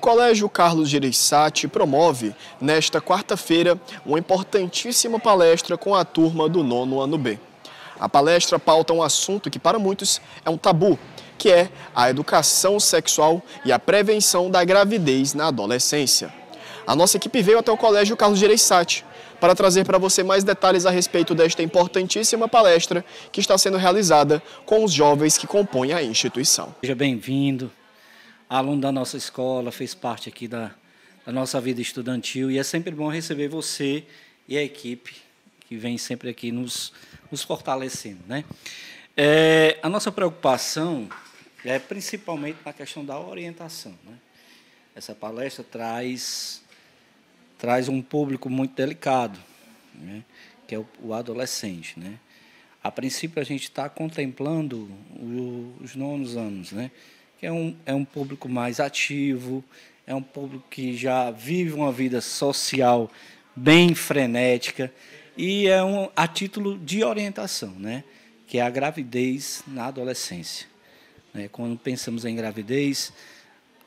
O Colégio Carlos Gereissati promove, nesta quarta-feira, uma importantíssima palestra com a turma do nono ano B. A palestra pauta um assunto que, para muitos, é um tabu, que é a educação sexual e a prevenção da gravidez na adolescência. A nossa equipe veio até o Colégio Carlos Gereissati para trazer para você mais detalhes a respeito desta importantíssima palestra que está sendo realizada com os jovens que compõem a instituição. Seja bem-vindo, aluno da nossa escola, fez parte aqui da, da nossa vida estudantil e é sempre bom receber você e a equipe que vem sempre aqui nos, nos fortalecendo. Né? É, a nossa preocupação é principalmente na questão da orientação. Né? Essa palestra traz, traz um público muito delicado, né? que é o, o adolescente. Né? A princípio, a gente está contemplando o, os nonos anos, né? que é um, é um público mais ativo, é um público que já vive uma vida social bem frenética e é um, a título de orientação, né? que é a gravidez na adolescência. Né. Quando pensamos em gravidez,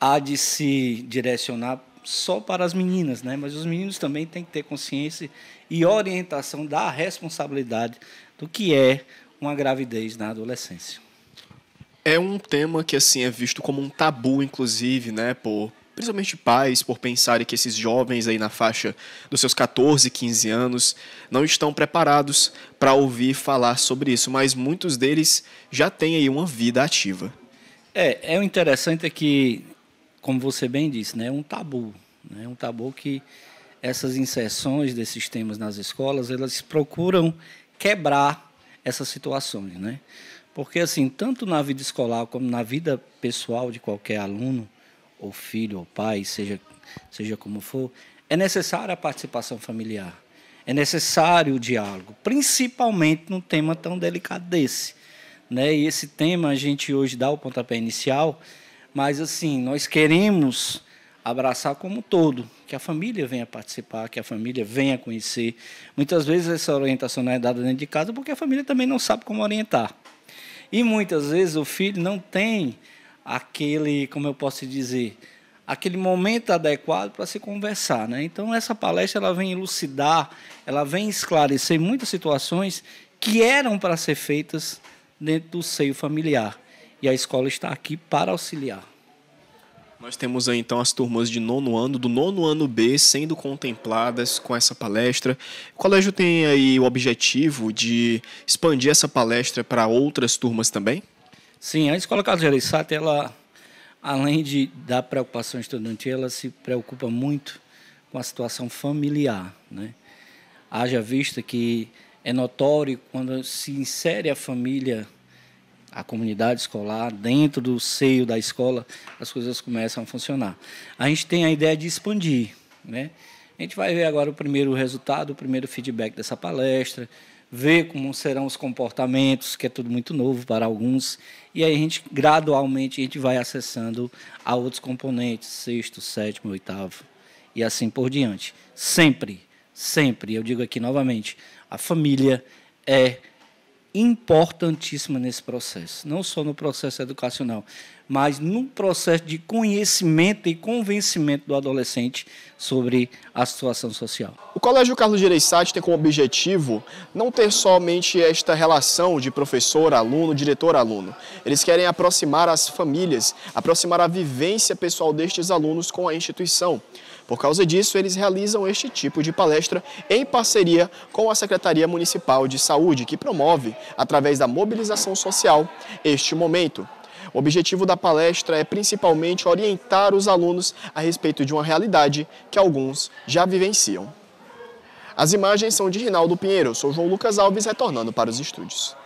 há de se direcionar só para as meninas, né? mas os meninos também têm que ter consciência e orientação da responsabilidade do que é uma gravidez na adolescência. É um tema que assim é visto como um tabu, inclusive, né, por principalmente pais, por pensarem que esses jovens aí na faixa dos seus 14, 15 anos não estão preparados para ouvir falar sobre isso, mas muitos deles já têm aí uma vida ativa. É, é o interessante é que, como você bem disse, né, é um tabu, né, é um tabu que essas inserções desses temas nas escolas, elas procuram quebrar essas situações, né? Porque, assim, tanto na vida escolar como na vida pessoal de qualquer aluno, ou filho, ou pai, seja, seja como for, é necessária a participação familiar. É necessário o diálogo, principalmente num tema tão delicado desse. Né? E esse tema a gente hoje dá o pontapé inicial, mas assim, nós queremos abraçar como um todo, que a família venha participar, que a família venha conhecer. Muitas vezes essa orientação não é dada dentro de casa porque a família também não sabe como orientar. E muitas vezes o filho não tem aquele, como eu posso dizer, aquele momento adequado para se conversar, né? Então essa palestra ela vem elucidar, ela vem esclarecer muitas situações que eram para ser feitas dentro do seio familiar. E a escola está aqui para auxiliar. Nós temos aí então as turmas de nono ano, do nono ano B, sendo contempladas com essa palestra. O colégio tem aí o objetivo de expandir essa palestra para outras turmas também? Sim, a Escola Carlos Gereissati, ela, além de da preocupação estudantil, ela se preocupa muito com a situação familiar. Né? Haja vista que é notório quando se insere a família a comunidade escolar, dentro do seio da escola, as coisas começam a funcionar. A gente tem a ideia de expandir. Né? A gente vai ver agora o primeiro resultado, o primeiro feedback dessa palestra, ver como serão os comportamentos, que é tudo muito novo para alguns, e aí a gente gradualmente a gente vai acessando a outros componentes, sexto, sétimo, oitavo e assim por diante. Sempre, sempre, eu digo aqui novamente, a família é importantíssima nesse processo, não só no processo educacional, mas num processo de conhecimento e convencimento do adolescente sobre a situação social. O Colégio Carlos Gereissati tem como objetivo não ter somente esta relação de professor, aluno, diretor, aluno. Eles querem aproximar as famílias, aproximar a vivência pessoal destes alunos com a instituição. Por causa disso, eles realizam este tipo de palestra em parceria com a Secretaria Municipal de Saúde, que promove, através da mobilização social, este momento. O objetivo da palestra é principalmente orientar os alunos a respeito de uma realidade que alguns já vivenciam. As imagens são de Rinaldo Pinheiro, sou João Lucas Alves retornando para os estúdios.